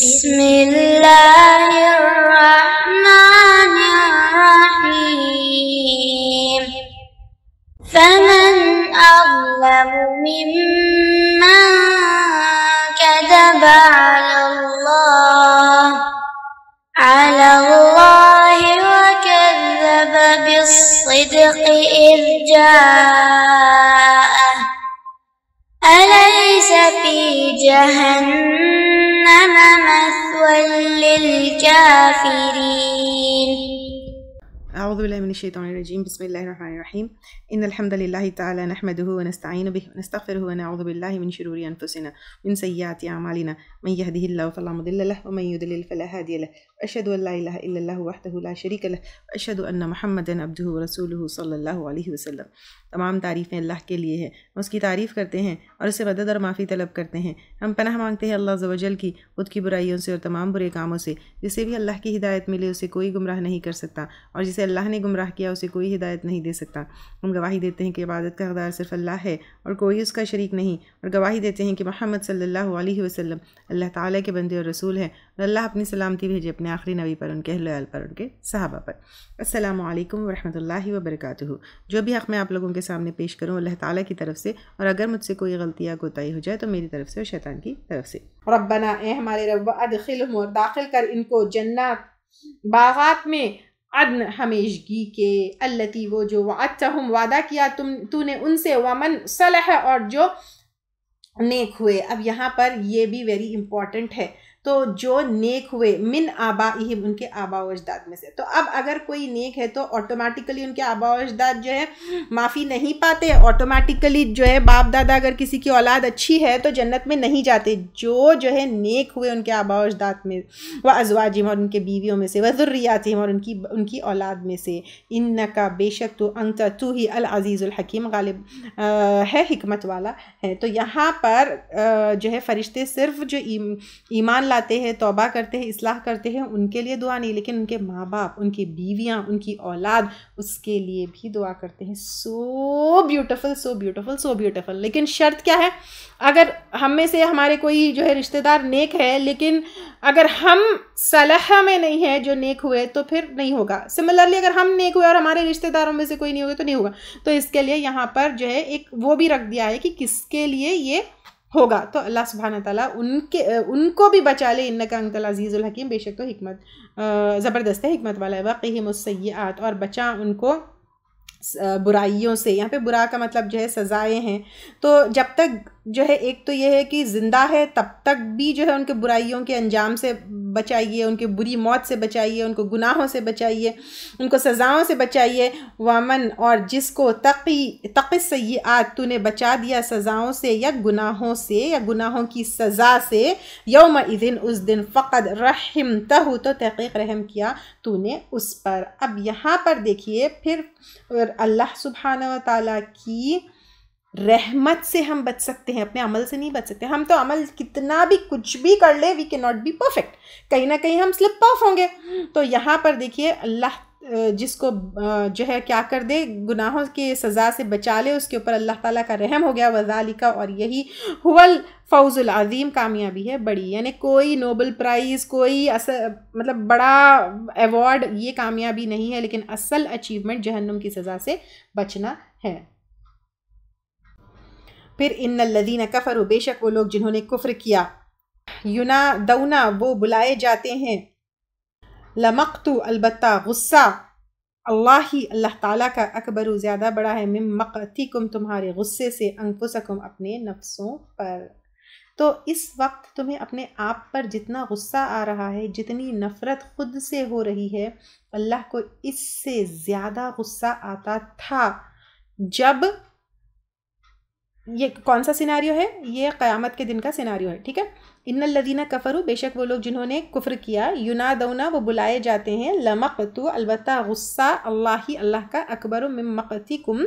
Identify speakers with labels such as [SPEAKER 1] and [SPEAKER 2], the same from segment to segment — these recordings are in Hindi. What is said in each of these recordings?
[SPEAKER 1] Yes
[SPEAKER 2] الشيطان الرجيم بسم الله الرحمن الرحيم إن الحمد لله تعالى نحمده ونستعين به ونستغفره ونعوذ بالله من شرور أنفسنا من سيئات أعمالنا من يهده الله فلا مضل له ومن يضلل فلا هادي له अशद वहदह ला शरीक अशद महमदन अब्दू रसूल सल्ला वसम तमाम तारीफ़ें अल्लाह के लिए हैं हम उसकी तारीफ़ करते हैं और उससे मदद और माफ़ी तलब करते हैं हम पनाह मांगते हैं अल्लाह जवजल की खुद की बुराइयों से और तमाम बुरे कामों से जिसे भी अल्लाह की हिदायत मिले उसे कोई गुमराह नहीं कर सकता और जिसे अल्लाह ने गुमराह किया उसे कोई हिदायत नहीं दे सकता हम गवाही देते हैं कि इबादत का हकदार सिर्फ अल्लाह है और कोई उसका शरीक नहीं और गवाही देते हैं कि महमद सल्ला वसम अल्लाह ताली के बंदे और रसूल हैं अल्लाह अपनी सलामती भेजे अपने आखिरी नबी पर उनके अहल पर उनके सहाबा पर असलम वरहमल वबरक जो भी हक़ मैं आप लोगों के सामने पेश करूँ अल्लाह ताली की तरफ से और अगर मुझसे कोई गलती या कोताही हो जाए तो मेरी तरफ से और शैतान की तरफ से रबना ए हमारे रब अदखिल दाखिल कर इनको जन्नत बागात में अदन हमेशगी के अल्लती वो जो अच्छा हम वादा किया तुम तूने उनसे वमन सलह और जो नेक हुए अब यहाँ पर ये भी वेरी इम्पॉर्टेंट है तो जो नेक हुए मिन आबा ही उनके आबा अजदाद में से तो अब अगर कोई नेक है तो ऑटोमेटिकली उनके आबा अजदाद जो है माफ़ी नहीं पाते ऑटोमेटिकली जो है बाप दादा अगर किसी की औलाद अच्छी है तो जन्नत में नहीं जाते जो जो है नेक हुए उनके आबा अजदाद में व जिम और उनके बीवियों में से वज़ुर्रियातिम और उनकी उनकी औलाद में से इन का बेशक तो अंत तू ही अल हकीम गालिब है हमत वाला है तो यहाँ पर जो है फरिश्ते सिर्फ जो ईमान ला आते हैं तोबा करते हैं इसलाह करते हैं उनके लिए दुआ नहीं लेकिन उनके माँ बाप उनकी बीवियाँ उनकी औलाद उसके लिए भी दुआ करते हैं so beautiful so beautiful so beautiful लेकिन शर्त क्या है अगर हम में से हमारे कोई जो है रिश्तेदार नेक है लेकिन अगर हम सलाह में नहीं है जो नेक हुए तो फिर नहीं होगा सिमिलरली अगर हम नेक हुए और हमारे रिश्तेदारों में से कोई नहीं होगा तो नहीं होगा तो इसके लिए यहाँ पर जो है एक वो भी रख दिया है कि किसके लिए ये होगा तो अल्लाह सुबहान ताली उनके उनको भी बचा ले इन का अंतल अजीज़ुल हकीम बेशक तो हमत ज़बरदस्त है हमत वाला है वाकई मुसैयात और बचा उनको बुराइयों से यहाँ पे बुरा का मतलब जो है सज़ाएँ हैं तो जब तक जो है एक तो यह है कि ज़िंदा है तब तक भी जो है उनके बुराइयों के अंजाम से बचाइए उनके बुरी मौत से बचाइए उनको गुनाहों से बचाइए उनको सज़ाओं से बचाइए वामन और जिसको तकी सही आज तूने बचा दिया सज़ाओं से या गुनाहों से या गुनाहों की सज़ा से यौम दिन उस दिन फ़कद रहम तहु तो तहक़ीक रहम किया तूने उस पर अब यहाँ पर देखिए फिर अल्लाह सुबहाना ताली की रहमत से हम बच सकते हैं अपने अमल से नहीं बच सकते हम तो अमल कितना भी कुछ भी कर ले वी के नॉट बी परफेक्ट कहीं ना कहीं हम स्लिप ऑफ होंगे तो यहाँ पर देखिए अल्लाह जिसको जो है क्या कर दे गुनाहों की सज़ा से बचा ले उसके ऊपर अल्लाह ताला का रहम हो गया वजाली का और यही हुवल फ़ौज़ुल अज़ीम कामयाबी है बड़ी यानी कोई नोबल प्राइज़ कोई असल मतलब बड़ा एवॉर्ड ये कामयाबी नहीं है लेकिन असल अचीवमेंट जहन्नुम की सज़ा से बचना है फिर इन लदीन कफ़र बेशक वो लोग जिन्होंने कुफ्र किया युना दौना वो बुलाए जाते हैं लमकतु अलबत् गुस्सा अल्लाह ही अल्लाह ताला का अकबर ज़्यादा बड़ा है मिम मकतिकुम तुम्हारे गुस्से से अंकुसकुम अपने नफ्सों पर तो इस वक्त तुम्हें अपने आप पर जितना गुस्सा आ रहा है जितनी नफ़रत खुद से हो रही है अल्लाह को इससे ज़्यादा गुस्सा आता था जब ये कौन सा सिनारियो है ये क़यामत के दिन का सिनारियो है ठीक है इन लदीना कफ़रू बेशक वो लोग जिन्होंने कुफ़्र किया युना दौना वो बुलाए जाते हैं लमक तो अलबत् गुस्सा अल्लाह ही अल्लाह का अकबर मकती कुम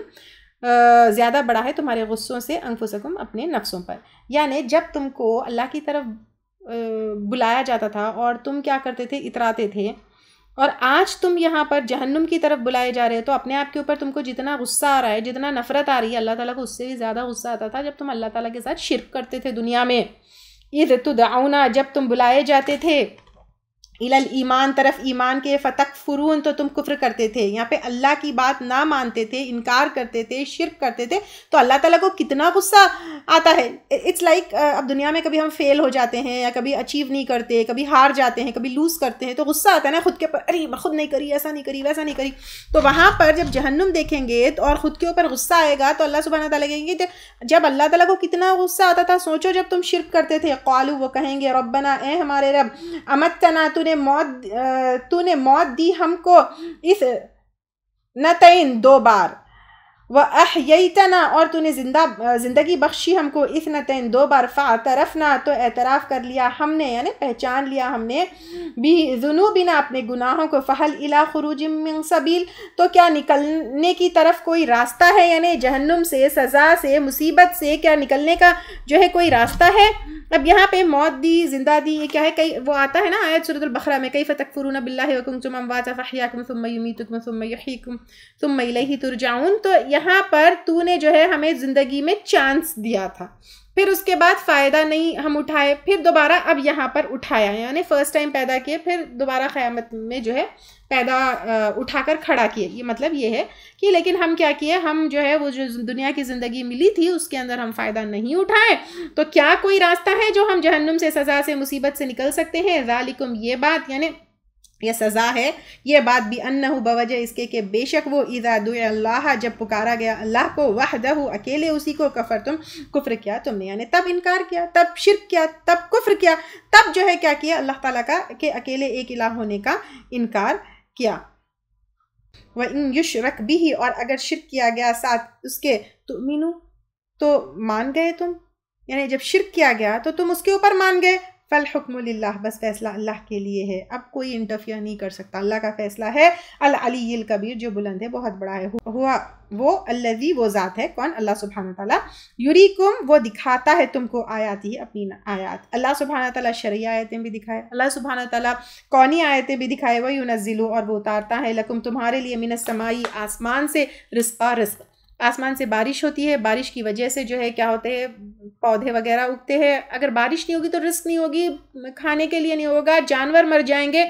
[SPEAKER 2] ज़्यादा बड़ा है तुम्हारे गुस्सों से अंकुसकुम अपने नफ्सों पर यानि जब तुमको अल्लाह की तरफ बुलाया जाता था और तुम क्या करते थे इतराते थे और आज तुम यहाँ पर जहन्नुम की तरफ बुलाए जा रहे हो तो अपने आप के ऊपर तुमको जितना गुस्सा आ रहा है जितना नफरत आ रही है अल्लाह ताला को उससे भी ज़्यादा गुस्सा आता था जब तुम अल्लाह ताला के साथ शिरक करते थे दुनिया में ईद तुदाउना जब तुम बुलाए जाते थे इलल ईमान तरफ ईमान के फ़तक फ़ुरून तो तुम कुफ्र करते थे यहाँ पे अल्लाह की बात ना मानते थे इनकार करते थे शिरक करते थे तो अल्लाह ताला को कितना गुस्सा आता है इट्स लाइक like, अब दुनिया में कभी हम फेल हो जाते हैं या कभी अचीव नहीं करते कभी हार जाते हैं कभी लूज़ करते हैं तो गुस्सा आता है ना खुद के ऊपर अरे खुद नहीं करी ऐसा नहीं करी वैसा नहीं करी तो वहाँ पर जब जहन्नुम देखेंगे तो और ख़ुद के ऊपर गुस्सा आएगा तो अल्लाह सुबहाना ताली कहेंगे जब अल्लाह ताली को कितना गुस्सा आता था सोचो जब तुम शिरक करते थे कॉलू वो कहेंगे रबना ए हमारे रब अमत तना तूने मौत तूने मौत दी हमको इस नतैन दो बार व अहयतना और तूने जिंदा ज़िंदगी बख्शी हमको इतनतन दो बार फ़ा तरफना तो एतराफ़ कर लिया हमने यानी पहचान लिया हमने भी जुनू बिना अपने गुनाहों को फ़हल इला खरूज सबील तो क्या निकलने की तरफ कोई रास्ता है यानी जहन्नुम से सज़ा से मुसीबत से क्या निकलने का जो है कोई रास्ता है अब यहाँ पे मौत दी जिंदा दी ये क्या है कई वो आता है ना आयत सुरतुलबरा में कई फ़तक फ़ुरून बिल्लाकुम तुम अमवाजा फ़हियाकुम तुम युमीतुम तुम युहीकुम तुम तुरजाउन तो यह यहाँ पर तूने जो है हमें ज़िंदगी में चांस दिया था फिर उसके बाद फ़ायदा नहीं हम उठाए फिर दोबारा अब यहाँ पर उठाया यानी फ़र्स्ट टाइम पैदा किए फिर दोबारा क़्यामत में जो है पैदा उठा कर खड़ा किए ये मतलब ये है कि लेकिन हम क्या किए हम जो है वो जो दुनिया की ज़िंदगी मिली थी उसके अंदर हम फ़ायदा नहीं उठाए तो क्या कोई रास्ता है जो हम जहन्नुम से सज़ा से मुसीबत से निकल सकते हैं रालिकुम ये बात यानी यह सज़ा है यह बात भी अन्न बवजह इसके कि बेशक वो ईदा अल्लाह जब पुकारा गया अल्लाह को दू अकेले उसी को कफर तुम कुफ्र किया तुमने यानी तब इनकार किया तब शिरक किया तब कुफ्र किया तब जो है क्या किया अल्लाह ताला का के अकेले एक इला होने का इनकार किया वह इन युश रख भी ही और अगर शिरक किया गया साथ उसके तो मीनू तो मान गए तुम यानी जब शिरक किया गया तो तुम उसके ऊपर मान गए फ़ल हुक्म बस फैसला अल्लाह के लिए है अब कोई इंटरफियर नहीं कर सकता अल्लाह का फ़ैसला है अल अली कबीर जो बुलंद है बहुत बड़ा है हुआ वो अल्लाह वो ज़ात है कौन अल्लाह सुबहाना ताली युरिकुम वो दिखाता है तुमको आयात ही अपनी आयात अल्लाह सुबहाना ताला शरी आयतें भी दिखाए अल्लाह सुबहाना ताला कौनी आयतें भी दिखाए वही यूनज़िलो और वो उतारता है लकुम तुम्हारे लिए मिनसमाई आसमान से रिस्पा रिस्क आसमान से बारिश होती है बारिश की वजह से जो है क्या होते हैं पौधे वगैरह उगते हैं अगर बारिश नहीं होगी तो रिस्क नहीं होगी खाने के लिए नहीं होगा जानवर मर जाएंगे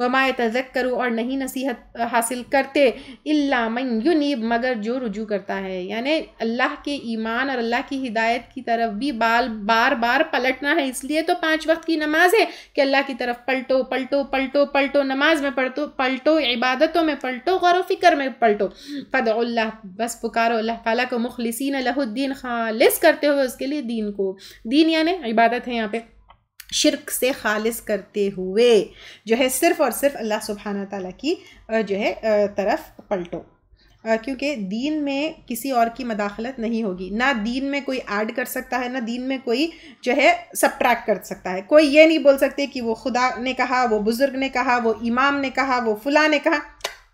[SPEAKER 2] वमाए तजक करो और नहीं नसीहत हासिल करते इल्ला मन युनीब मगर जो रुजू करता है यानी अल्लाह के ईमान और अल्लाह की हिदायत की तरफ भी बाल बार बार पलटना है इसलिए तो पाँच वक्त की नमाज है कि अल्लाह की तरफ पलटो पलटो पलटो पलटो नमाज में पढ़ो पलटो इबादतों में पलटो गौर व फिक्र में पलटो फद बस पुकारो और अल्लाह ताला को मुखलिसन अलहुद्दीन खालिस करते हुए उसके लिए दीन को दीन यानी इबादत है यहाँ पे शिरक से खालिस करते हुए जो है सिर्फ़ और सिर्फ अल्लाह सुबहाना ताला की जो है तरफ पलटो क्योंकि दीन में किसी और की मदाखलत नहीं होगी ना दीन में कोई ऐड कर सकता है ना दीन में कोई जो है सब्ट्रैक्ट कर सकता है कोई ये नहीं बोल सकते कि वो खुदा ने कहा वो बुज़ुर्ग ने कहा वो इमाम ने कहा वो फुला ने कहा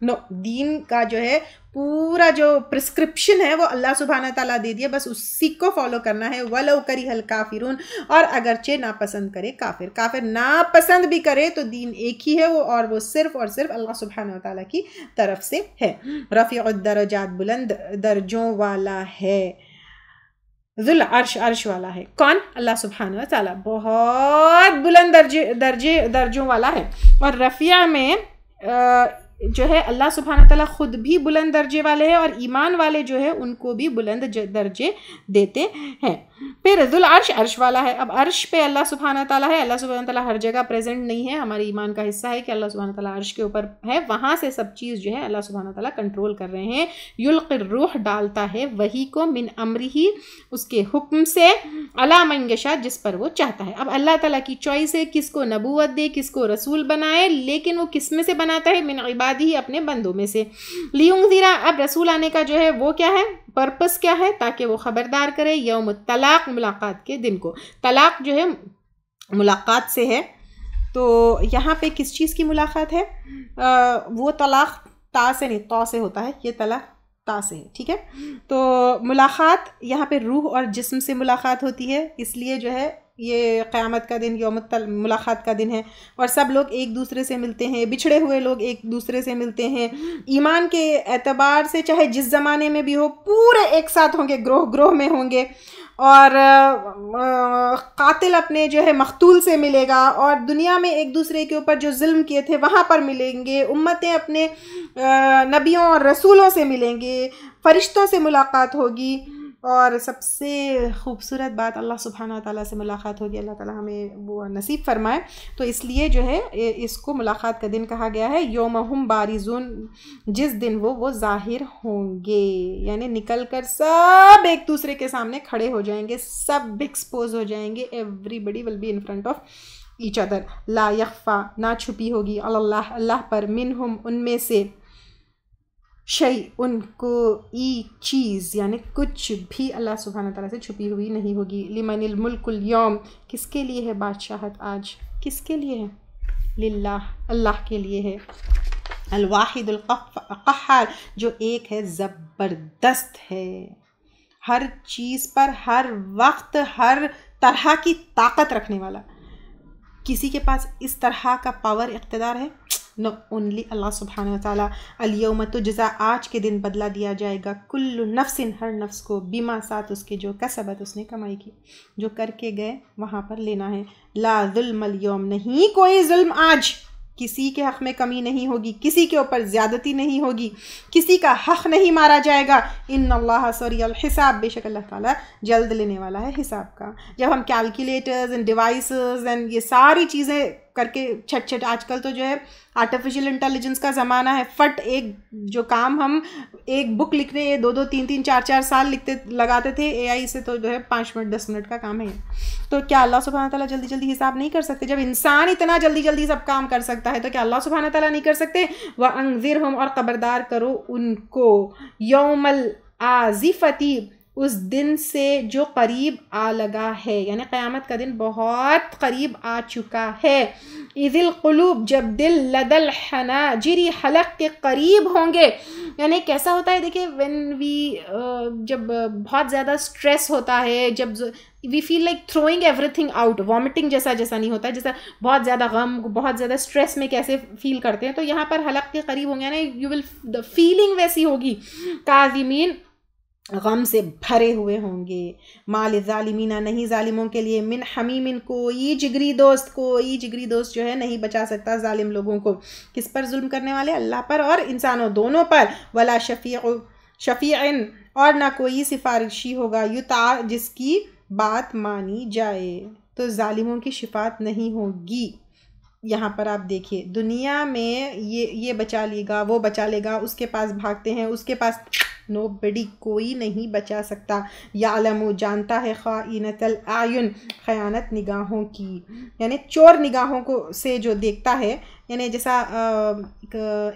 [SPEAKER 2] नो दीन का जो है पूरा जो प्रिस्क्रिप्शन है वो अल्लाह सुबहाना ताला दे दिया बस उसी को फॉलो करना है वलो करी हल काफिर और अगरचे नापसंद करे काफिर काफिर नापसंद भी करे तो दीन एक ही है वो और वो सिर्फ और सिर्फ अल्लाह सुबहाना ताला की तरफ से है रफ़ी दर्जात बुलंद दर्जों वाला है जुल अर्श अर्श वाला है कौन अल्लाह सुबहान ताला बहुत बुलंद दर्जे दर्जे दर्जों वाला है और रफ़िया में आ, जो है अल्लाह सुबहाना तला ख़ुद भी बुलंद दर्जे वाले हैं और ईमान वाले जो है उनको भी बुलंद दर्जे देते हैं फिर रजुल अर्श अर्श वाला है अब अर्श पे अल्लाह सुबहाना तला है अल्लाह सुबहाना तला हर जगह प्रेजेंट नहीं है हमारे ईमान का हिस्सा है कि अल्लाह सुबहाना तला अर्श के ऊपर है वहाँ से सब चीज़ जो है अल्लाह सुबहाना तला कंट्रोल कर रहे हैं युल्क रूह डालता है वही को मिन अमरी ही उसके हुक्म से अला मंगशा जिस पर वो चाहता है अब अल्लाह तला की चॉइस है किसको नबूत दे किसको रसूल बनाए लेकिन वो किस में से बनाता है मिन इबाद बाद ही अपने बंदों में से लियोंग ज़ीरा अब रसूल आने का जो है वो क्या है पर्पस क्या है ताकि वो ख़बरदार करे यौम तलाक मुलाकात के दिन को तलाक जो है मुलाकात से है तो यहाँ पे किस चीज़ की मुलाकात है आ, वो तलाक ता से नहीं तो से होता है ये तलाक ता से है ठीक है तो मुलाकात यहाँ पे रूह और जिस्म से मुलाकात होती है इसलिए जो है ये क़्यामत का दिन योम मुलाकात का दिन है और सब लोग एक दूसरे से मिलते हैं बिछड़े हुए लोग एक दूसरे से मिलते हैं ईमान के एतबार से चाहे जिस ज़माने में भी हो पूरे एक साथ होंगे ग्रोह ग्रोह में होंगे और कातिल अपने जो है मखतूल से मिलेगा और दुनिया में एक दूसरे के ऊपर जो जुल्म किए थे वहाँ पर मिलेंगे उम्मतें अपने नबियों और रसूलों से मिलेंगे फ़रिश्तों से मुलाकात होगी और सबसे खूबसूरत बात अल्लाह सुबहाना ताली से मुलाकात होगी अल्लाह ताली हमें वो नसीब फरमाए तो इसलिए जो है इसको मुलाकात का दिन कहा गया है योम हम बारिजून जिस दिन वो वो ज़ाहिर होंगे यानी निकल कर सब एक दूसरे के सामने खड़े हो जाएंगे सब एक्सपोज हो जाएंगे everybody will be in front of each other ला यफ़ा ना छुपी होगी अल्लाह अल्लाह पर मिन हम उनमें से शई उनको ई चीज़ यानि कुछ भी अल्लाह सुबहाना तला से छुपी हुई नहीं होगी लिमनिल मुल्कुल किसके लिए है बादशाहत आज किसके लिए है लिल्ला अल्लाह के लिए है अलवाहिदुल्कहार जो एक है ज़बरदस्त है हर चीज़ पर हर वक्त हर तरह की ताकत रखने वाला किसी के पास इस तरह का पावर इकतदार है no only Allah subhanahu wa ta'ala al आज के दिन बदला दिया जाएगा कुल्लु इन हर नफ्स को बीमा साथ उसके जो कसबत उसने कमाई की जो करके गए वहाँ पर लेना है ला जुल्म यौम नहीं कोई जुल्म आज किसी के हक़ में कमी नहीं होगी किसी के ऊपर ज़्यादती नहीं होगी किसी का हक़ नहीं मारा जाएगा इन अल्लाह सरियल हिसाब बेशक अल्लाह ताला जल्द लेने वाला है हिसाब का जब हम कैलकुलेटर्स एंड डिवाइस एंड ये सारी चीज़ें करके छट छट आजकल तो जो है आर्टिफिशियल इंटेलिजेंस का ज़माना है फट एक जो काम हम एक बुक लिखने ये दो दो तीन तीन चार चार साल लिखते लगाते थे एआई से तो जो है पाँच मिनट दस मिनट का काम है तो क्या अल्लाह सुबहाना तला जल्दी जल्दी हिसाब नहीं कर सकते जब इंसान इतना जल्दी जल्दी सब काम कर सकता है तो क्या अल्लाह सुबहाना तला नहीं कर सकते वह अंगजिर हम और खबरदार करो उनको यौमल आजिफती उस दिन से जो करीब आ लगा है यानी क़यामत का दिन बहुत करीब आ चुका है ईदिल क़लूब जब दिल लदल हना जिरी हलक के करीब होंगे यानी कैसा होता है देखिए व्हेन वी जब बहुत ज़्यादा स्ट्रेस होता है जब we feel like throwing everything out vomiting जैसा जैसा नहीं होता है जैसा बहुत ज़्यादा गम बहुत ज़्यादा स्ट्रेस में कैसे फील करते हैं तो यहाँ पर हलक के करीब होंगे यानी यू विल द फीलिंग वैसी होगी काजिमीन गम से भरे हुए होंगे माल ालिमीना नहीं ालिमों के लिए मिन को कोई जिगरी दोस्त को ई जिगरी दोस्त जो है नहीं बचा सकता ालिम लोगों को किस पर जुल्म करने वाले अल्लाह पर और इंसानों दोनों पर वला शफ़ी शफ़ी और ना कोई सिफारिशी होगा युता जिसकी बात मानी जाए तो ालिमों की शिफात नहीं होगी यहाँ पर आप देखिए दुनिया में ये ये बचा लेगा वो बचा लेगा उसके पास भागते हैं उसके पास नो बड़ी कोई नहीं बचा सकता या अलम जानता है ख़ानतल आयुन ख़यानत निगाहों की यानी चोर निगाहों को से जो देखता है यानी जैसा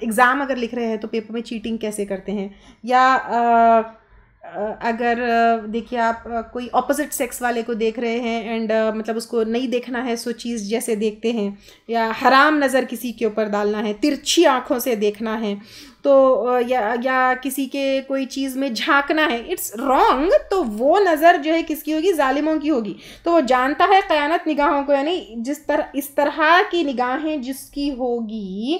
[SPEAKER 2] एग्ज़ाम अगर लिख रहे हैं तो पेपर में चीटिंग कैसे करते हैं या आ, अगर देखिए आप कोई ऑपोजिट सेक्स वाले को देख रहे हैं एंड मतलब उसको नहीं देखना है सो चीज़ जैसे देखते हैं या हराम नज़र किसी के ऊपर डालना है तिरछी आँखों से देखना है तो या या किसी के कोई चीज़ में झांकना है इट्स रॉन्ग तो वो नज़र जो है किसकी होगी ालिमों की होगी तो वो जानता है क़यानत निगाहों को यानी जिस तरह इस तरह की निगाहें जिसकी होगी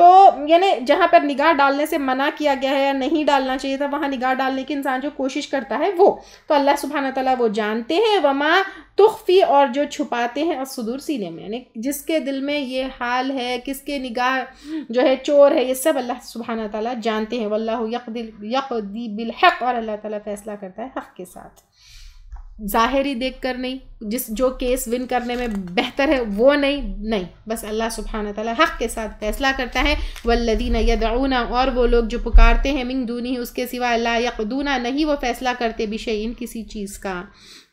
[SPEAKER 2] तो यानी जहाँ पर निगाह डालने से मना किया गया है या नहीं डालना चाहिए था वहाँ निगाह डालने की इंसान जो कोशिश करता है वो तो अल्लाह सुबहाना तला वो जानते हैं वमा तुख्फी और जो छुपाते हैं सुदूर सीने में यानी जिसके दिल में ये हाल है किसके निगाह जो है चोर है ये सब अल्लाह सुबहाना तला जानते हैं वल्ला यक दी बिलहक और अल्लाह ताला फैसला करता है हक़ के साथ ज़ाहिर ही देख कर नहीं जिस जो केस विन करने में बेहतर है वो नहीं नहीं बस अल्लाह सुबहान ताली हक़ के साथ फैसला करता है वल्लदीन यदऊना और वो लोग जो पुकारते हैं मिंग दूनी उसके सिवा अल्लाह यकदूना नहीं वो फैसला करते बिशे इन किसी चीज़ का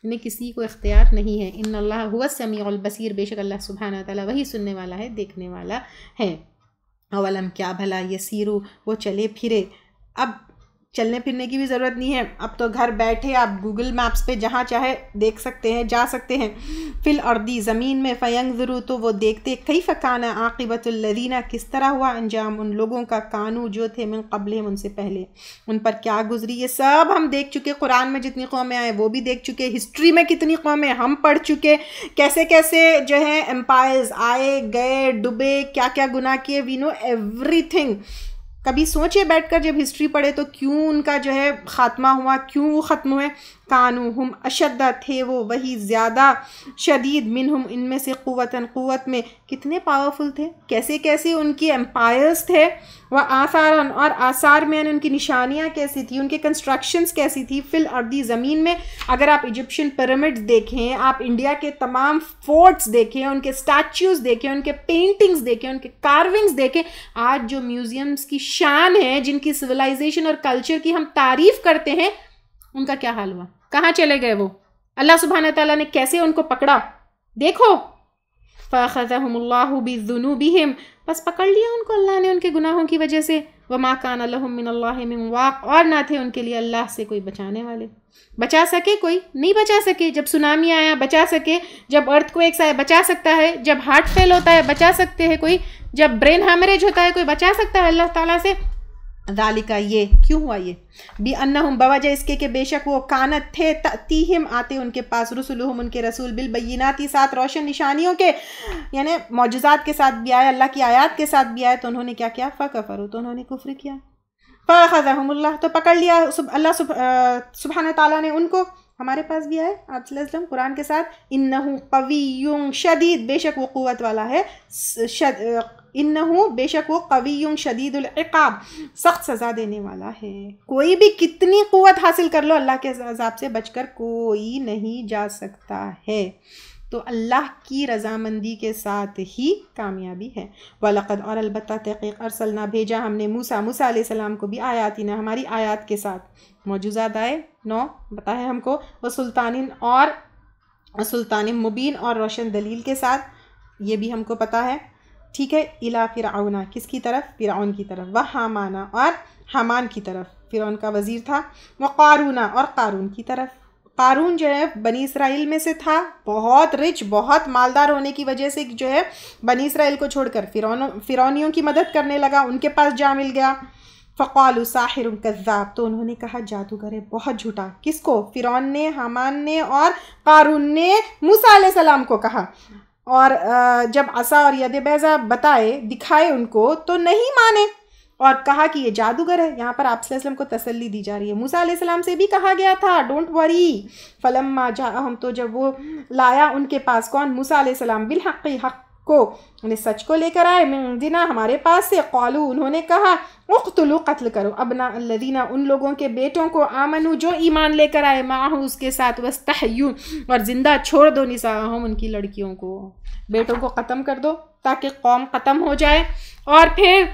[SPEAKER 2] इन्हें किसी को इख्तियार नहीं है इन अल्लाह हुसमी बेशक अल्लाह सुबहान ताली वही सुनने वाला है देखने वाला है अवलम क्या भला ये सीरू वो चले फिरे अब चलने फिरने की भी ज़रूरत नहीं है अब तो घर बैठे आप गूगल मैप्स पे जहाँ चाहे देख सकते हैं जा सकते हैं फिल अर्दी ज़मीन में फ़यंग ज़रू तो वो देखते कई फ़काना आकिबतुल्लदीना किस तरह हुआ अंजाम उन लोगों का कानू जो थे मिन कबल उनसे पहले उन पर क्या गुजरी ये सब हम देख चुके कुरान में जितनी कौमें आए वो भी देख चुके हिस्ट्री में कितनी कौमें हम पढ़ चुके कैसे कैसे जो है एम्पायर्स आए गए डूबे क्या क्या गुनाह किए वी नो एवरी कभी सोचे बैठकर जब हिस्ट्री पढ़े तो क्यों उनका जो है खात्मा हुआ क्यों वो ख़त्म हुए कानू हम अशद थे वो वही ज़्यादा शदीद मिन हम इनमें से क़वता क़वत में कितने पावरफुल थे कैसे कैसे उनके एम्पायर्स थे व आसार और आसार में उनकी निशानियाँ कैसी थी उनके कंस्ट्रक्शंस कैसी थी फिल अर्दी ज़मीन में अगर आप इजिप्शियन पिरामिड्स देखें आप इंडिया के तमाम फोर्ट्स देखें उनके स्टैचूज़ देखें उनके पेंटिंग्स देखें उनके कार्विंग्स देखें आज जो म्यूज़ियम्स की शान है जिनकी सिविलाइजेशन और कल्चर की हम तारीफ़ करते हैं उनका क्या हाल हुआ कहाँ चले गए वो अल्लाह सुबहान तला ने कैसे उनको पकड़ा देखो फ़ाखज़ुनूबिम बस पकड़ लिया उनको अल्लाह ने उनके गुनाहों की वजह से व माँ कान वाक़ और ना थे उनके लिए अल्लाह से कोई बचाने वाले बचा सके कोई नहीं बचा सके जब सुनामी आया बचा सके जब अर्थ को एक साया बचा सकता है जब हार्ट फेल होता है बचा सकते हैं कोई जब ब्रेन हैमरेज होता है कोई बचा सकता है अल्लाह ताला से दालिका ये क्यों हुआ ये बी अन्ना हम बवाजा इसके के बेशक वो कानत थे तीहिम आते उनके पास रसुलहम उनके रसूल बिल बीनाती साथ रोशन निशानियों के यानी मोजात के साथ भी आए अल्लाह की आयात के साथ भी आए तो उन्होंने क्या किया फ़कफ़रू तो उन्होंने कुफ्र किया फ़ाखज़ाहमुल्ला तो पकड़ लिया सुब, अल्लाह सुबह ताली ने उनको हमारे पास भी आए आप कुरान के साथ इन्ना कवी शदीद बेशक वो क़वत वाला है इन बेशक वो कवी शदीदुल्क़ाब सख्त सज़ा देने वाला है कोई भी कितनी क़वत हासिल कर लो अल्लाह के अजाब से बचकर कोई नहीं जा सकता है तो अल्लाह की रजामंदी के साथ ही कामयाबी है वलक़द और अलबत् तहक़ीक अरसलना भेजा हमने मूसा मूसा सलाम को भी आयाती ना हमारी आयात के साथ मौजूदा दाए नौ बताए हमको वह सुल्तान और सुल्तान मुबीन और रोशन दलील के साथ ये भी हमको पता है ठीक है इला फ़िरौना किसकी तरफ फ़िरौन की तरफ व हामाना और हमान की तरफ फ़िरौन का वज़ीर था व कारूना और कारून की तरफ कारून जो है बनी इसराइल में से था बहुत रिच बहुत मालदार होने की वजह से जो है बनी इसराइल को छोड़कर फ़िरौन फ़िरौनियों की मदद करने लगा उनके पास जा मिल गया फ़कौल साहिर कज़ाब तो उन्होंने कहा जादूगर है बहुत झूठा किसको फ़िरौन ने हमान ने और कारून ने मूसा सलाम को कहा और जब आसा और यदेबैजा बताए दिखाए उनको तो नहीं माने और कहा कि ये जादूगर है यहाँ पर आप वसलम को तसल्ली दी जा रही है मूसा सलाम से भी कहा गया था डोंट वरी फलम्मा जा हम तो जब वो लाया उनके पास कौन मूसा सलाम बिलहक़ी हक़ को उन्हें सच को लेकर आए दिना हमारे पास से कॉलू उन्होंने कहा उख्तलु कत्ल करो अबना अल्लदीना उन लोगों के बेटों को आमनु जो ईमान लेकर आए माँ हूँ उसके साथ वस्तहयू और ज़िंदा छोड़ दो हम उनकी लड़कियों को बेटों को ख़त्म कर दो ताकि कौम ख़त्म हो जाए और फिर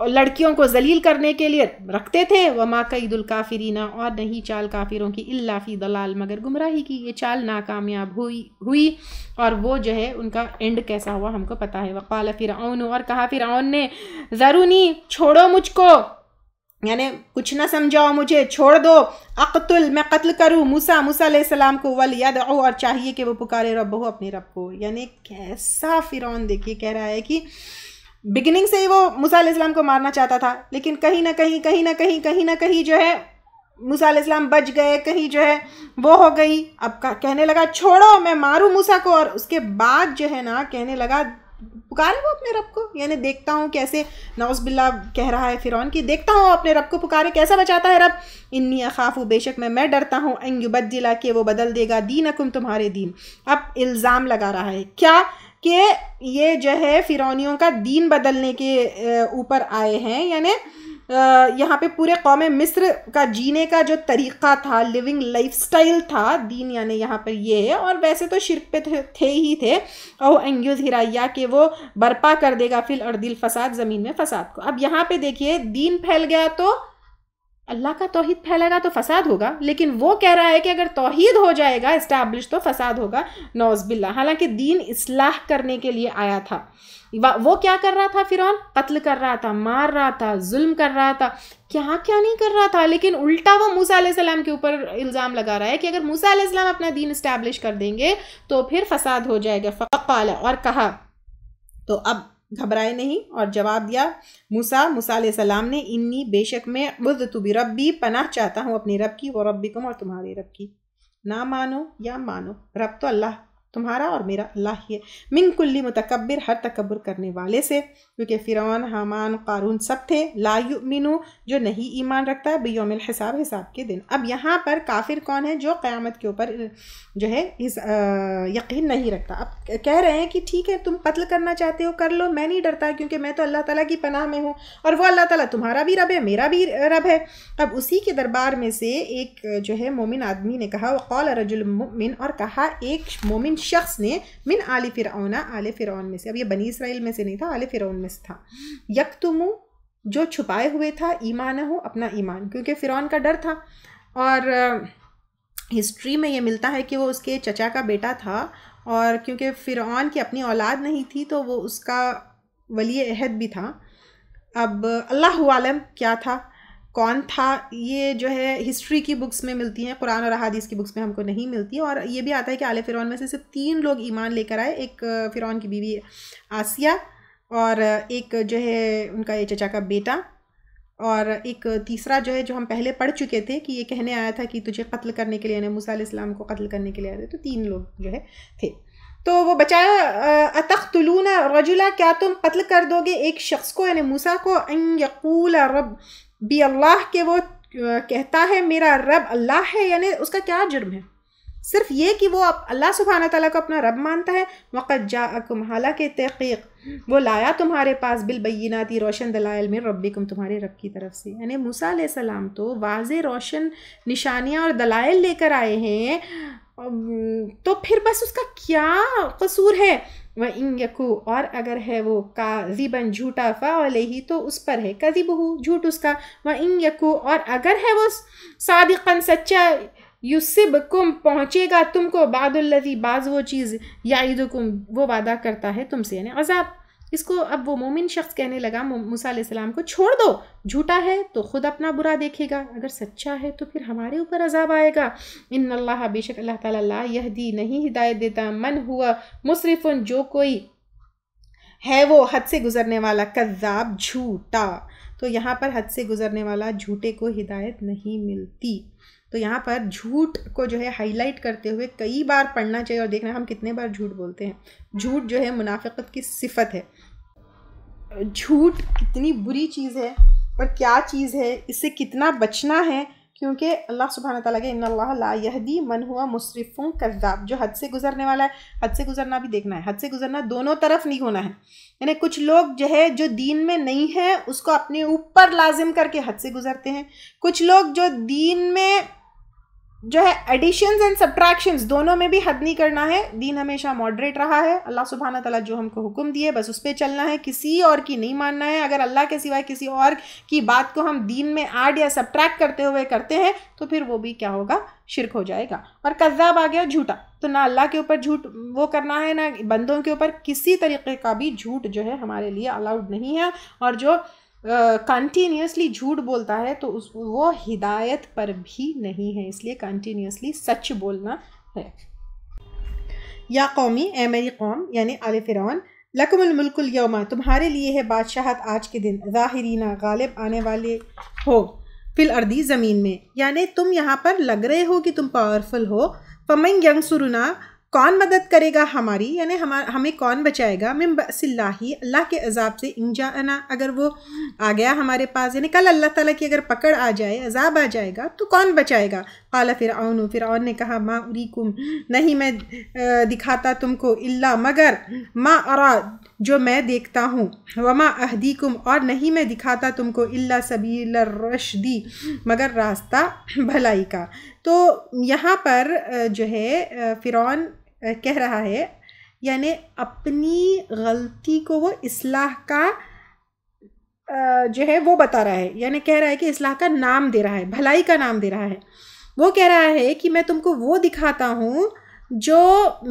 [SPEAKER 2] और लड़कियों को जलील करने के लिए रखते थे व माँ माकईदुल काफिरीना और नहीं चाल काफिरों की इल्लाफ़ी दलाल मगर गुमराही की ये चाल नाकामयाब हुई हुई और वो जो है उनका एंड कैसा हुआ हमको पता है वकाल फिर और कहा फिर ने ज़रूनी छोड़ो मुझको यानि कुछ ना समझाओ मुझे छोड़ दो अकतुल मैं कत्ल करूँ मूसा मूसा सलाम को वल याद और चाहिए कि वो पुकारे रब हो अपने रब को यानी कैसा फिरौन देखिए कह रहा है कि बिगिनिंग से ही वो मूसा इस्लाम को मारना चाहता था लेकिन कहीं ना कहीं कहीं ना कहीं कहीं ना कहीं जो है मूसा इस्लाम बच गए कहीं जो है वो हो गई अब कहने लगा छोड़ो मैं मारूँ मूसा को और उसके बाद जो है ना कहने लगा पुकारे वो अपने रब को यानी देखता हूँ कैसे बिल्ला कह रहा है फिरौन की देखता हूँ अपने रब को पुकारे कैसा बचाता है रब इन्नी अखाफू बेशक मैं मैं डरता हूँ अंगुबद के वो बदल देगा दीन अकुम तुम्हारे दीन अब इल्ज़ाम लगा रहा है क्या कि ये जो है फ़िरौनियों का दीन बदलने के ऊपर आए हैं यानी यहाँ पे पूरे कौम मिस्र का जीने का जो तरीक़ा था लिविंग लाइफस्टाइल था दीन यानी यहाँ पर ये है और वैसे तो शिरक पे थे, थे ही थे और एंगज हिराया कि वो बर्पा कर देगा फिल और दिल फसाद ज़मीन में फसाद को अब यहाँ पे देखिए दीन फैल गया तो अल्लाह का तोहद फैलेगा तो फसाद होगा लेकिन वो कह रहा है कि अगर तोहद हो जाएगा इस्टेब्लिश तो फसाद होगा नौजबिल्ला हालांकि दीन इसलाह करने के लिए आया था वो क्या कर रहा था फिर कत्ल कर रहा था मार रहा था जुल्म कर रहा था क्या क्या नहीं कर रहा था लेकिन उल्टा वो मूसा सलाम के ऊपर इल्ज़ाम लगा रहा है कि अगर मूसा सलाम अपना दीन इस्टेब्लिश कर देंगे तो फिर फसाद हो जाएगा फ़ाला और कहा तो अब घबराए नहीं और जवाब दिया मूसा मूसा सलाम ने इन्नी बेशक में बुद्ध तुबी रब्बी पनाह चाहता हूँ अपने रब की वो व कम और तुम्हारे रब की ना मानो या मानो रब तो अल्लाह तुम्हारा और मेरा अल्लाह ही है कुल्ली मतकबर हर तकबर करने वाले से क्योंकि फ़िरौन हमान कारून सब थे ला मिनू जो नहीं ईमान रखता है बियोमिल हिसाब हिसाब के दिन अब यहाँ पर काफिर कौन है जो क़्यामत के ऊपर जो है इस, आ, यकीन नहीं रखता अब कह रहे हैं कि ठीक है तुम कत्ल करना चाहते हो कर लो मैं नहीं डरता क्योंकि मैं तो अल्लाह ताली की पनाह में हूँ और वह अल्लाह ताली तुम्हारा भी रब है मेरा भी रब है अब उसी के दरबार में से एक जो है मोमिन आदमी ने कहा वौल रजुल और कहा एक मोमिन शख्स ने मिन आल फिर आल फिर में से अब ये बनी इसराइल में से नहीं था आल फ़िर में से था यक जो छुपाए हुए था ईमान हो अपना ईमान क्योंकि फिर का डर था और हिस्ट्री में ये मिलता है कि वो उसके चचा का बेटा था और क्योंकि फिर की अपनी औलाद नहीं थी तो वो उसका वली अहद भी था अब अल्लाह आलम क्या था कौन था ये जो है हिस्ट्री की बुक्स में मिलती हैं कुरान और अहादीस की बुक्स में हमको नहीं मिलती और ये भी आता है कि आले फ़िरौन में से सिर्फ तीन लोग ईमान लेकर आए एक फ़िरौन की बीवी आसिया और एक जो है उनका ये चचा का बेटा और एक तीसरा जो है जो हम पहले पढ़ चुके थे कि ये कहने आया था कि तुझे कत्ल करने के लिए यानी मूसा इस्लाम को कत्ल करने के लिए आए थे तो तीन लोग जो है थे तो वो बचाया अतख तुलूना रजुला क्या तुम कत्ल कर दोगे एक शख्स को यानी मूसा को यकूल रब बी अल्लाह के वो कहता है मेरा रब अल्लाह है यानी उसका क्या जुर्म है सिर्फ ये कि वो अल्लाह सुबहाना तला को अपना रब मानता है वक़त जा अकुम हाला के तहक़ीक वो लाया तुम्हारे पास बिलबैनाती रोशन दलाइल में कम तुम्हारे रब की तरफ से यानी मूसा सलाम तो वाज रोशन निशानियाँ और दलाइल लेकर आए हैं तो फिर बस उसका क्या कसूर है व इंगकू और अगर है वो काजिबन झूठा फ़ावल ही तो उस पर है कजीबहू झूठ उसका व इंगकू और अगर है वो सादिकन सच्चा युसिब कुम पहुँचेगा तुमको बादुल्लजी बाज वो चीज़ कुम वो वादा करता है तुमसे यानी अजाब इसको अब वो मोमिन शख्स कहने लगा मूसा को छोड़ दो झूठा है तो ख़ुद अपना बुरा देखेगा अगर सच्चा है तो फिर हमारे ऊपर अजाब आएगा इन अल्लाह बेशक अल्लाह ताला यह दी नहीं हिदायत देता मन हुआ मुसरफ़न जो कोई है वो हद से गुज़रने वाला कज़ाब झूठा तो यहाँ पर हद से गुज़रने वाला झूठे को हिदायत नहीं मिलती तो यहाँ पर झूठ को जो है हाईलाइट करते हुए कई बार पढ़ना चाहिए और देखना हम कितने बार झूठ बोलते हैं झूठ जो है मुनाफ़त की सिफत है झूठ कितनी बुरी चीज़ है और क्या चीज़ है इससे कितना बचना है क्योंकि अल्लाह सुबहाना तला के यहदी मन हुआ मुसरफ़ों कज़ाब जो हद से गुज़रने वाला है हद से गुज़रना भी देखना है हद से गुज़रना दोनों तरफ नहीं होना है यानी कुछ लोग जो है जो दीन में नहीं है उसको अपने ऊपर लाजिम करके हद से गुज़रते हैं कुछ लोग जो दीन में जो है एडिशंस एंड सब्ट्रैक्शंस दोनों में भी हद नहीं करना है दीन हमेशा मॉडरेट रहा है अल्लाह सुबहाना तला जो हमको हुक्म दिए बस उस पर चलना है किसी और की नहीं मानना है अगर अल्लाह के सिवाय किसी और की बात को हम दीन में ऐड या सब्ट्रैक्ट करते हुए करते हैं तो फिर वो भी क्या होगा शिरक हो जाएगा और कज्जाब आ गया झूठा तो ना अल्लाह के ऊपर झूठ वो करना है ना बंदों के ऊपर किसी तरीके का भी झूठ जो है हमारे लिए अलाउड नहीं है और जो कंटिन्यूसली झूठ बोलता है तो उस वो हिदायत पर भी नहीं है इसलिए कंटिन्यूसली सच बोलना है या कौमी ए मेरी कौम यानी आल फिरौन लकमलमुल्कुल यौमा तुम्हारे लिए है बादशाहत आज के दिन ज़ाहरीना गालिब आने वाले हो फिल अर्दी ज़मीन में यानी तुम यहाँ पर लग रहे हो कि तुम पावरफुल हो पमंग यंग सुरुना कौन मदद करेगा हमारी यानी हम हमें कौन बचाएगा मिम बसिल्लाही अल्लाह के अजाब से इंजाना अगर वो आ गया हमारे पास यानी कल अल्लाह ताला की अगर पकड़ आ जाए अजाब आ जाएगा तो कौन बचाएगा काला फिर आउन ने कहा माँ उरीकुम नहीं मैं दिखाता तुमको इल्ला मगर माँ अरा जो मैं देखता हूँ वमा अहदीकुम और नहीं मैं दिखाता तुमको इल्ला सबील रशदी मगर रास्ता भलाई का तो यहाँ पर जो है फ़िरौन कह रहा है यानी अपनी गलती को वो इसलाह का जो है वो बता रहा है यानी कह रहा है कि इसलाह का नाम दे रहा है भलाई का नाम दे रहा है वो कह रहा है कि मैं तुमको वो दिखाता हूँ जो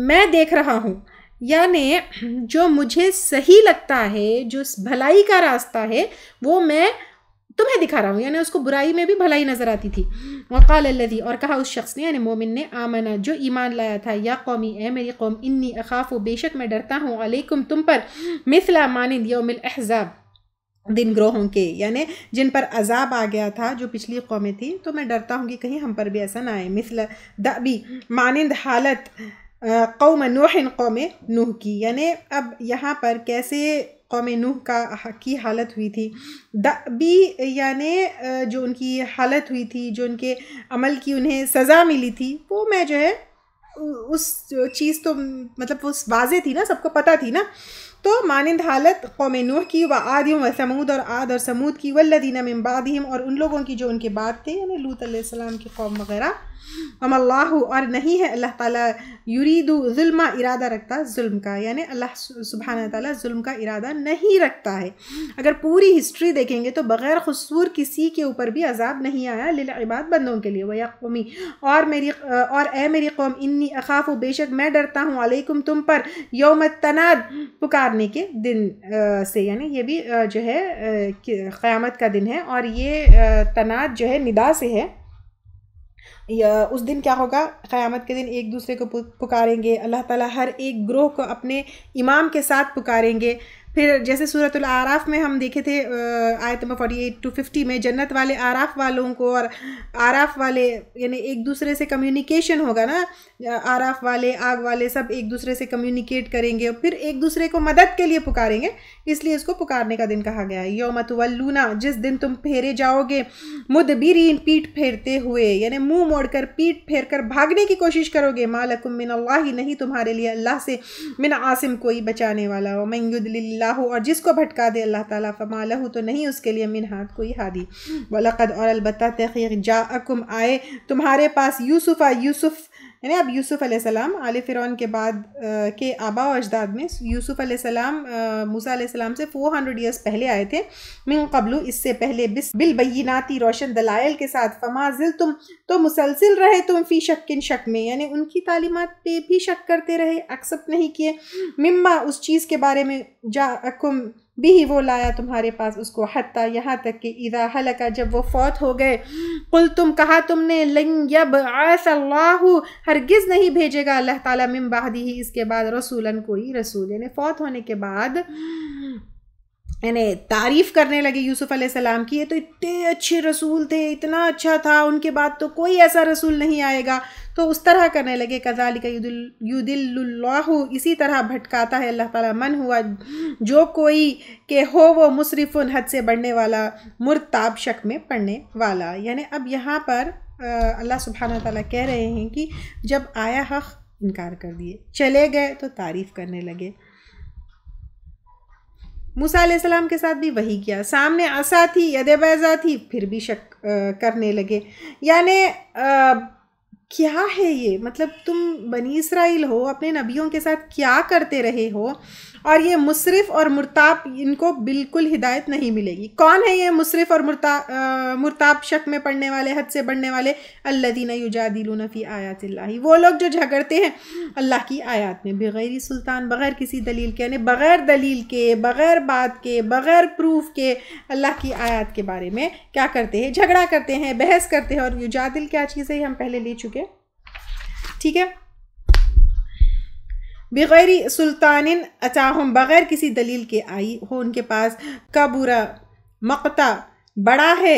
[SPEAKER 2] मैं देख रहा हूँ यानी जो मुझे सही लगता है जो भलाई का रास्ता है वो मैं तुम्हें दिखा रहा हूँ यानी उसको बुराई में भी भलाई नज़र आती थी वक़ाल लदी और कहा उस शख्स ने यानी मोमिन ने आमना जो ईमान लाया था या कौमी ए मेरी कौम इन्नी अखाफ बेशक मैं डरता हूँ अलैकुम तुम पर मिसला मानंद योमिल अहजाब दिन ग्रोहों के यानी जिन पर अजाब आ गया था जो पिछली कौमें थी तो मैं डरता हूँ कि कहीं हम पर भी ऐसा ना आए मिसल दबी मानंद हालत कौम नूह कौम नूह की यानी अब यहाँ पर कैसे कौम नूह का की हालत हुई थी दबी यानि जो उनकी हालत हुई थी जो उनके अमल की उन्हें सज़ा मिली थी वो मैं जो है उस चीज़ तो मतलब वो वाजे थी ना सबको पता थी ना तो मानंद हालत कौम नूह की व आदियों व समूद और आद और समूद की में मबादिम और उन लोगों की जो उनके बाद थे यानी लूत सलाम की कौम वगैरह हम अल्लाह और नहीं है अल्लाह ताला युरीदु जुल्मा इरादा रखता जुल्म का यानी अल्लाह सुबहाना ताला जुल्म का इरादा नहीं रखता है अगर पूरी हिस्ट्री देखेंगे तो बग़ैर कसूर किसी के ऊपर भी अजाब नहीं आया लिल इबाद बंदों के लिए वया कौमी और मेरी और ए मेरी कौम इन्नी अखाफ बेशक मैं डरता हूँ अलैकुम तुम पर यौम तनाद पुकार उतारने के दिन से यानी ये भी जो है क़्यामत का दिन है और ये तनात जो है निदा से है या उस दिन क्या होगा क़यामत के दिन एक दूसरे को पुकारेंगे अल्लाह ताला हर एक ग्रोह को अपने इमाम के साथ पुकारेंगे फिर जैसे सूरत आराफ में हम देखे थे आयत नंबर फोर्टी एट टू फिफ्टी में जन्नत वाले आराफ वालों को और आराफ वाले यानी एक दूसरे से कम्युनिकेशन होगा ना आराफ वाले आग वाले सब एक दूसरे से कम्युनिकेट करेंगे और फिर एक दूसरे को मदद के लिए पुकारेंगे इसलिए इसको पुकारने का दिन कहा गया है वल्लूना जिस दिन तुम फेरे जाओगे मुदबिरीन पीठ फेरते हुए यानी मुंह मोड़कर पीठ फेर कर भागने की कोशिश करोगे मालकुम मिन अल्लाह नहीं तुम्हारे लिए अल्लाह से मिन आसिम कोई बचाने वाला हो मंगुदल इल्ला हो और जिसको भटका दे अल्लाह ताला फ़माल हो तो नहीं उसके लिए मिन हाथ कोई हादी वलक़द और अलबत् तहक़ीक जा आए तुम्हारे पास यूसुफ़ यूसुफ़ यानी अब यूसुफ़ अलैहिस्सलाम आल फिर के बाद के आबा और अजदाद में यूसुफ़ अलैहिस्सलाम मूसा अलैहिस्सलाम से 400 ईयर्स पहले आए थे मिन कबलू इससे पहले बिस बिल बैनाती रोशन दलाइल के साथ फमाजिल तुम तो मुसलसिल रहे तुम फ़ी किन शक में यानी उनकी तालीमत पे भी शक करते रहे एक्सेप्ट नहीं किए मिम्मा उस चीज़ के बारे में जा भी वो लाया तुम्हारे पास उसको हती यहाँ तक कि इदा हलका जब वो फौत हो गए कुल तुम कहा तुमने लिंग यब हरगिज़ नहीं भेजेगा अल्लाह ताला मिम बादी ही इसके बाद रसूलन कोई रसूल यानी फौत होने के बाद यानी तारीफ़ करने लगे यूसुफ़ सलाम की ये तो इतने अच्छे रसूल थे इतना अच्छा था उनके बाद तो कोई ऐसा रसूल नहीं आएगा तो उस तरह करने लगे कजालिका युदिल्लाह इसी तरह भटकाता है अल्लाह ताला मन हुआ जो कोई के हो वो मुशरफ हद से बढ़ने वाला मुरताब शक में पड़ने वाला यानी अब यहाँ पर अल्लाह सुबहाना तै कह रहे हैं कि जब आया हक़ इनकार कर दिए चले गए तो तारीफ़ करने लगे मूसा सलाम के साथ भी वही किया सामने आशा थी यदेबैजा थी फिर भी शक आ, करने लगे यानि क्या है ये मतलब तुम बनी इसराइल हो अपने नबियों के साथ क्या करते रहे हो और ये मुशरफ और मुर्ताब इनको बिल्कुल हिदायत नहीं मिलेगी कौन है ये मुशरफ और मुर्ता मुर्ताब शक में पढ़ने वाले हद से बढ़ने वाले अल्लादीन युजादिलफ़ी आयात वो लोग जो झगड़ते हैं अल्लाह की आयात में बगैर सुल्तान बग़ैर किसी दलील के यानी बग़ैर दलील के बग़ैर बात के बग़ैर प्रूफ के अल्लाह की आयात के बारे में क्या करते हैं झगड़ा करते हैं बहस करते हैं और युजादिल क्या चीज़ है हम पहले ले चुके ठीक है बग़ैर सुल्तान अचाहम बग़ैर किसी दलील के आई हो उनके पास का बुरा मकता बड़ा है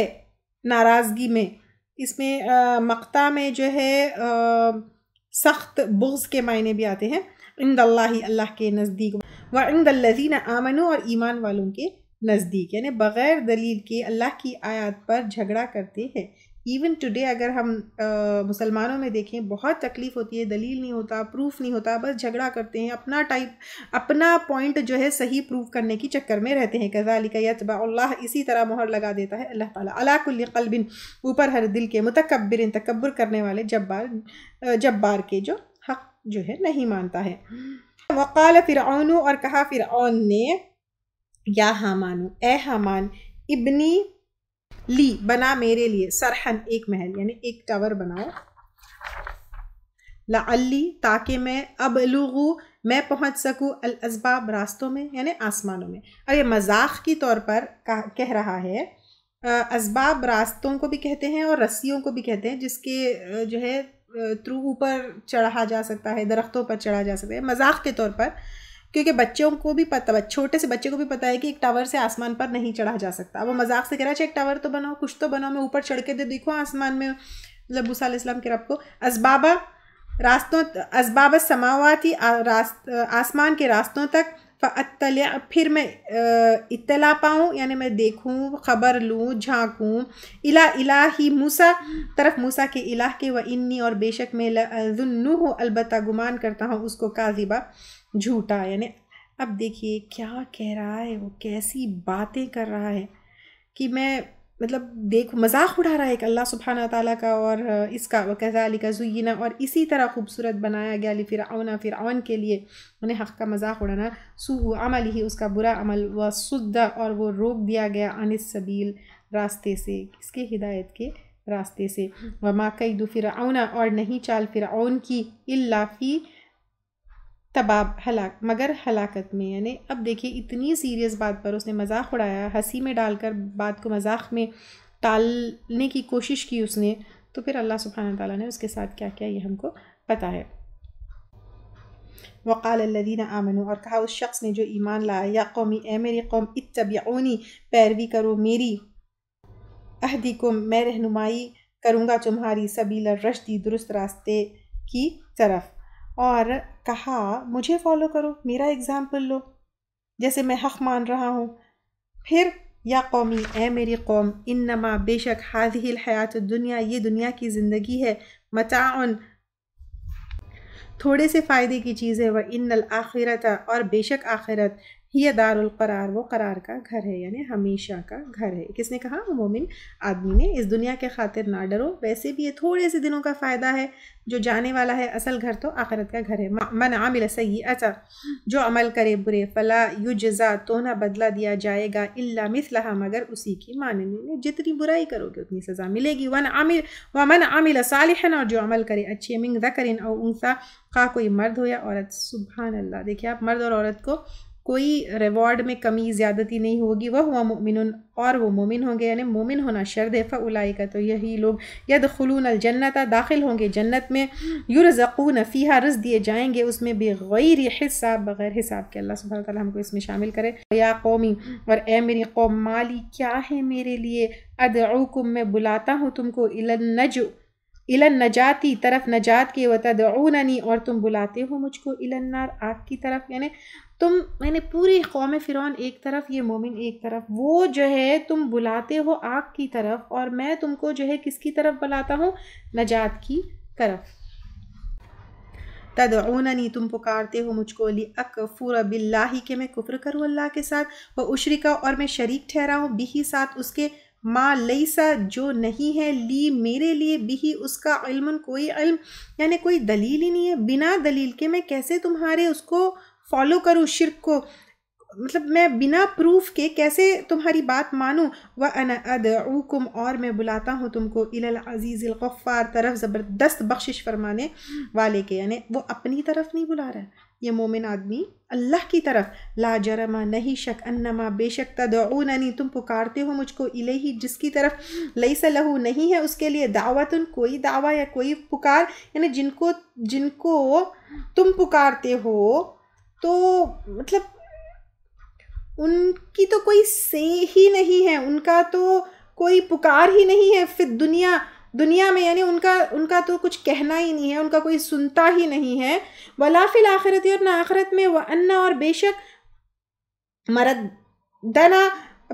[SPEAKER 2] नाराज़गी में इसमें आ, मकता में जो है आ, सख्त बुग्स के मायने भी आते हैं इंदल्ला अल्लाह के नज़दीक व इंदल्लिन आमनों और ईमान वालों के नज़दीक यानी बग़ैर दलील के अल्लाह की आयत पर झगड़ा करते हैं इवन टुडे अगर हम मुसलमानों में देखें बहुत तकलीफ़ होती है दलील नहीं होता प्रूफ नहीं होता बस झगड़ा करते हैं अपना टाइप अपना पॉइंट जो है सही प्रूफ करने की चक्कर में रहते हैं कज़ालिकतबा अल्लाह इसी तरह मोहर लगा देता है अल्लाह ताला अलाकुल्ल कलबिन ऊपर हर दिल के मतकबिर तकबर करने वाले जब्बार जब्बार के जो हक जो है नहीं मानता है वकाल फिर और कहा फिर ने या हामानू ए हामान इबनी ली बना मेरे लिए सरहन एक महल यानी एक टावर बनाओ अली ताकि मैं अब लूगू मैं पहुंच सकूं अल असबाब रास्तों में यानी आसमानों में अब ये मजाक की तौर पर कह, रहा है असबाब रास्तों को भी कहते हैं और रस्सियों को भी कहते हैं जिसके जो है थ्रू ऊपर चढ़ा जा सकता है दरख्तों पर चढ़ा जा सकता है मजाक के तौर पर क्योंकि बच्चों को भी पता छोटे से बच्चे को भी पता है कि एक टावर से आसमान पर नहीं चढ़ा जा सकता वो मजाक से कह रहा है अच्छा, एक टावर तो बनाओ कुछ तो बनाओ मैं ऊपर चढ़ के दे देखो आसमान में मतलब इस्लाम के रब को असबाबा रास्तों असबाब समावाती आसमान के रास्तों तक फ़तल्या फिर मैं इतला पाऊँ यानी मैं देखूँ ख़बर लूँ झाँकूँ इला इला ही मूसा तरफ मूसा के इलाह के व इन्नी और बेशक मैं जुन्नू अलबत् गुमान करता हूँ उसको काजिबा झूठा यानी अब देखिए क्या कह रहा है वो कैसी बातें कर रहा है कि मैं मतलब देख मजाक उड़ा रहा है एक अल्लाह सुबहाना तला का और इसका वकज़ा अली का जुना और इसी तरह खूबसूरत बनाया गया अली फिर फ़िरौन के लिए उन्हें हक़ का मजाक उड़ाना सू अमल ही उसका बुरा अमल व शुद्ध और वो रोक दिया गया अन सबील रास्ते से इसके हिदायत के रास्ते से व माकई दो फिर फ़िरौना और नहीं चाल फिर आउन की अल्लाफ़ी तबाब हलाक मगर हलाकत में यानी अब देखिए इतनी सीरियस बात पर उसने मजाक उड़ाया हंसी में डालकर बात को मजाक में टालने की कोशिश की उसने तो फिर अल्लाह सुबहान ताली ने उसके साथ क्या किया ये हमको पता है वक़ाल लदीना आमनू और कहा उस शख्स ने जो ईमान लाया या कौमी ए मेरी कौम इतबयानी पैरवी करो मेरी अहदी को मैं रहनुमाई करूँगा तुम्हारी सबीला रशदी दुरुस्त रास्ते की तरफ़ और कहा मुझे फॉलो करो मेरा एग्ज़ाम्पल लो जैसे मैं हक़ मान रहा हूँ फिर या कौमी ए मेरी कौम इन नमा बेशक हाथ हयात दुनिया ये दुनिया की ज़िंदगी है मताउन थोड़े से फ़ायदे की चीज़ है वह इन आखिरत और बेशक आखिरत यह दारुल करार वो करार का घर है यानी हमेशा का घर है किसने कहा मोमिन आदमी ने इस दुनिया के खातिर ना डरो वैसे भी ये थोड़े से दिनों का फ़ायदा है जो जाने वाला है असल घर तो आखरत का घर है मन आमिल सही अच्छा जो अमल करे बुरे फला यु जजा तो ना बदला दिया जाएगा इल्ला मिसला मगर उसी की मानने जितनी बुराई करोगे उतनी सज़ा मिलेगी वन आमिल व मन आमिल सालहन और जो अमल करे अच्छे मिंग करें और उनसा का कोई मर्द हो या औरत सुबहान अल्लाह देखिए आप मर्द और औरत को कोई रिवॉर्ड में कमी ज़्यादती नहीं होगी वह हुआ मोमिन और वो मोमिन होंगे यानी मोमिन होना शर्द है का तो यही लोग यद खलून अलजन्नत दाखिल होंगे जन्नत में युरज़कून फ़ीहा रस दिए जाएंगे उसमें बेगैर हिस्सा बग़ैर हिसाब के अल्लाह सुबह तला हमको इसमें शामिल करे या कौमी और ए मेरी कौम माली क्या है मेरे लिए अदकुम मैं बुलाता हूँ तुमको इलन नज इलन नजाती तरफ नजात के वतदऊननी और तुम बुलाते हो मुझको इलन नार आग की तरफ यानी तुम मैंने पूरी कौम फ़िर एक तरफ ये मोमिन एक तरफ वो जो है तुम बुलाते हो आग की तरफ और मैं तुमको जो है किसकी तरफ बुलाता हूँ नजात की तरफ तद तदऊननी तुम पुकारते हो मुझको ली बिल्ला ही के मैं कुफर करूँ अल्लाह के साथ व उशरिका और मैं शरीक ठहरा हूँ बिही साथ उसके माँ लईसा जो नहीं है ली मेरे लिए बिही उसका इल्म कोई इल्म यानी कोई दलील ही नहीं है बिना दलील के मैं कैसे तुम्हारे उसको फॉलो करो शिरक को मतलब मैं बिना प्रूफ के कैसे तुम्हारी बात मानूँ व अनकुम और मैं बुलाता हूँ तुमको इलल अजीज़ गफ़ार तरफ ज़बरदस्त बख्शिश फरमाने वाले के यानी वो अपनी तरफ नहीं बुला रहा है ये मोमिन आदमी अल्लाह की तरफ ला जरमा नहीं शक अन्नमा बेशक तदनी तुम पुकारते हो मुझको इले ही जिसकी तरफ लई लहू नहीं है उसके लिए दावत कोई दावा या कोई पुकार यानी जिनको जिनको तुम पुकारते हो तो मतलब उनकी तो कोई से ही नहीं है उनका तो कोई पुकार ही नहीं है फिर दुनिया दुनिया में यानी उनका उनका तो कुछ कहना ही नहीं है उनका कोई सुनता ही नहीं है वलाफिल आखिरत और ना आखिरत में वह अन्ना और बेशक मरद दना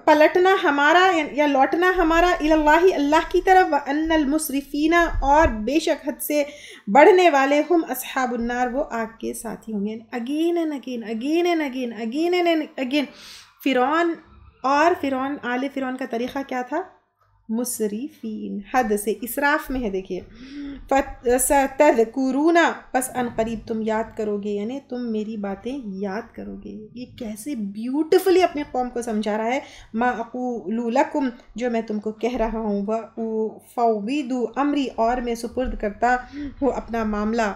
[SPEAKER 2] पलटना हमारा या लौटना हमारा अल्लाह अल्लाह की तरफ व अनमसरफ़ीना और बेशक हद से बढ़ने वाले हम असहाबुन्नार वो आग के साथी होंगे again and again again and again again and again फ़िरौन और फ़िरौन आल फ़िरौन का तरीक़ा क्या था मुसरीफीन हद से इसराफ में है देखिए फ़तद कुरूना बस करीब तुम याद करोगे यानी तुम मेरी बातें याद करोगे ये कैसे ब्यूटिफुली अपने कौम को समझा रहा है माँ अकूलकुम जो मैं तुमको कह रहा हूँ वह फ़ोबीदू अमरी और मैं सुपुर्द करता हूँ अपना मामला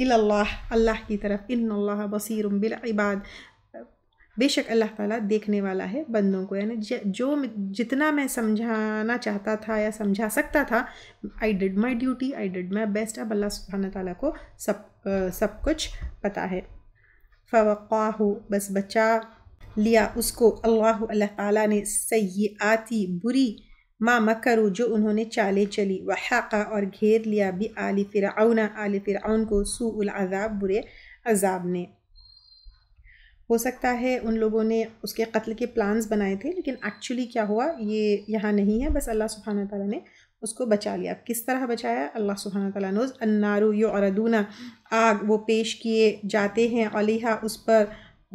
[SPEAKER 2] इल्लाह अल्लाह की तरफ इन बसीर बिल इबाद बेशक अल्लाह ताला देखने वाला है बंदों को यानी जो जितना मैं समझाना चाहता था या समझा सकता था I did my duty I did my best अब अल्लाह सुबहान ताला को सब आ, सब कुछ पता है फ़वक़ा हो बस बचा लिया उसको अल्लाह अल्लाह ताला ने आती बुरी माँ मकरू जो उन्होंने चाले चली वहाका और घेर लिया भी आली आउना आली फ़िरौन को सूल अज़ाब बुरे अज़ाब ने हो सकता है उन लोगों ने उसके कत्ल के प्लान्स बनाए थे लेकिन एक्चुअली क्या हुआ ये यहाँ नहीं है बस अल्लाह सुबहाना तला ने उसको बचा लिया किस तरह बचाया अल्लाह सुबहाना तला नोज़ अन्नारू यो और आग वो पेश किए जाते हैं अलीहा उस पर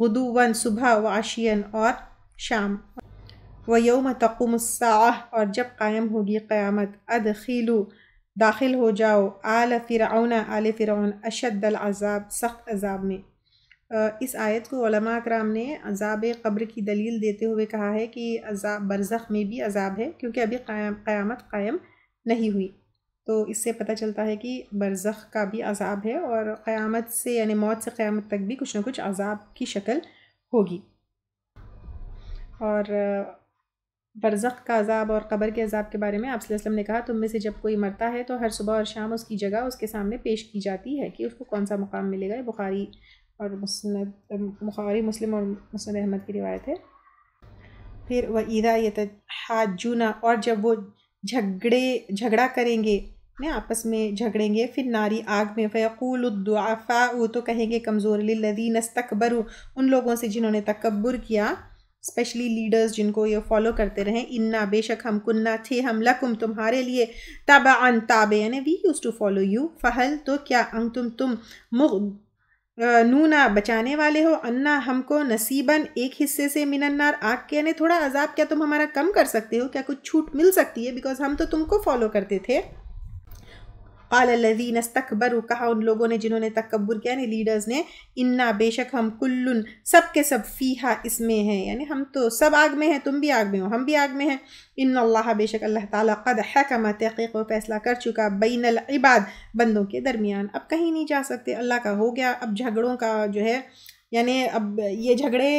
[SPEAKER 2] गदुवन सुबह व आशियन और शाम व यौम तकुमसाह और जब कायम होगी क़्यामत अद अदखीलू दाखिल हो जाओ आल फ़िरौना आल फ़िरौन अशद अज़ाब सख्त अज़ाब में इस आयत को कराम ने अजाब कब्र की दलील देते हुए कहा है कि अजाब बरज़ख़ में भी अजाब है क्योंकि अभी क़्यामत कायम नहीं हुई तो इससे पता चलता है कि बरज़ख़ का भी अजाब है और क़्यामत से यानी मौत से क़्यामत तक भी कुछ ना कुछ अजाब की शक्ल होगी और बरज़ख़ का अजाब और कब्र के अजाब के बारे में आप ने कहा तुम में से जब कोई मरता है तो हर सुबह और शाम उसकी जगह उसके सामने पेश की जाती है कि उसको कौन सा मुकाम मिलेगा ये बुखारी और मुस्ंद बुखारी मुस्लिम और मुस्ंद अहमद की रिवायत है फिर वह ईदा यत हाजुना और जब वो झगड़े झगड़ा करेंगे ना आपस में झगड़ेंगे फिर नारी आग में फ़ैक़ुलफ़ा वो तो कहेंगे कमज़ोर लदीन तकबर उन लोगों से जिन्होंने तकबर किया स्पेशली लीडर्स जिनको ये फॉलो करते रहें इन्ना बेशक हम कुन्ना थे हम लकुम तुम्हारे लिए तब अन ताबे यानी we use to follow you फ़हल तो क्या अंग तुम तुम मुग नूना बचाने वाले हो अन्ना हमको नसीबन एक हिस्से से मिनन्नार आग के यानी थोड़ा अजाब क्या तुम हमारा कम कर सकते हो क्या कुछ छूट मिल सकती है बिकॉज हम तो तुमको फॉलो करते थे कालदीन तकबर कहा उन लोगों ने जिन्होंने तकबर किया यानी लीडर्स ने इन्ना बेशक हम कुल्लुन सब के सब फ़ीहा इसमें हैं यानी हम तो सब आग में हैं तुम भी आग में हो हम भी आग में हैं इन अल्लाह बेशक अल्लाह ताला कद हकम तहक़ीक व फैसला कर चुका बैन इबाद बंदों के दरमियान अब कहीं नहीं जा सकते अल्लाह का हो गया अब झगड़ों का जो है यानी अब ये झगड़े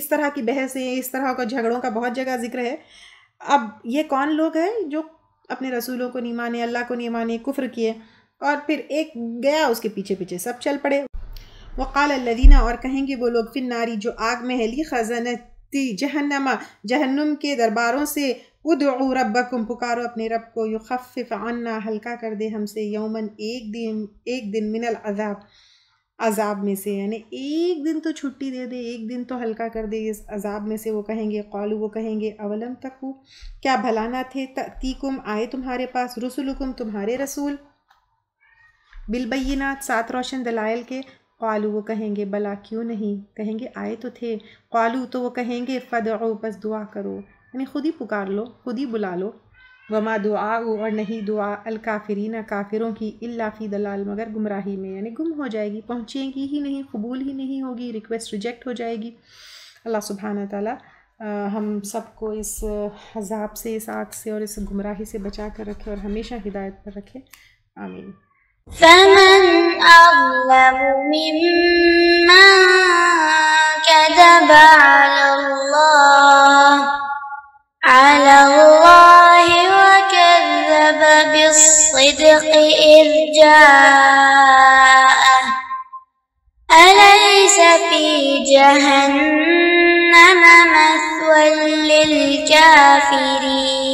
[SPEAKER 2] इस तरह की बहसें इस तरह का झगड़ों का बहुत जगह जिक्र है अब ये कौन लोग हैं जो अपने रसूलों को नहीं माने अल्लाह को नहीं माने कुफ्र किए और फिर एक गया उसके पीछे पीछे सब चल पड़े वक़ाल अल्लदीना और कहेंगे वो लोग फिन नारी जो आग में है ली खजनती जहनमा जहन्नुम के दरबारों से रब रब्बकुम पुकारो अपने रब को युफ आना हल्का कर दे हमसे यौमन एक दिन एक दिन मिनल अजाब अजाब में से यानी एक दिन तो छुट्टी दे दे एक दिन तो हल्का कर दे इस अजाब में से वो कहेंगे कौलू वो कहेंगे अवलम तकू क्या भलाना थे तीकुम आए तुम्हारे पास रसुलकुम तुम्हारे रसूल बिलबैनात सात रोशन दलायल के कौलू वो कहेंगे भला क्यों नहीं कहेंगे आए तो थे कौलू तो वो कहेंगे फ़द पस दुआ करो यानी खुद ही पुकार लो खुद ही बुला लो वमा दुआ और नहीं दुआ ना काफिरों की अल्लाफी दलाल मगर गुमराही में यानी गुम हो जाएगी पहुँचेंगी ही नहीं कबूल ही नहीं होगी रिक्वेस्ट रिजेक्ट हो जाएगी अल्लाह सुबहाना ताला हम सबको इस हजाब से इस आग से और इस गुमराही से बचा कर
[SPEAKER 1] रखे और हमेशा हिदायत पर रखे आमीन فَمَن أَظْلَمُ مِمَّن كَذَبَ عَلَى اللَّهِ عَلَى اللَّهِ الصدق إذ جاءه أليس في جهنم مثوى للكافرين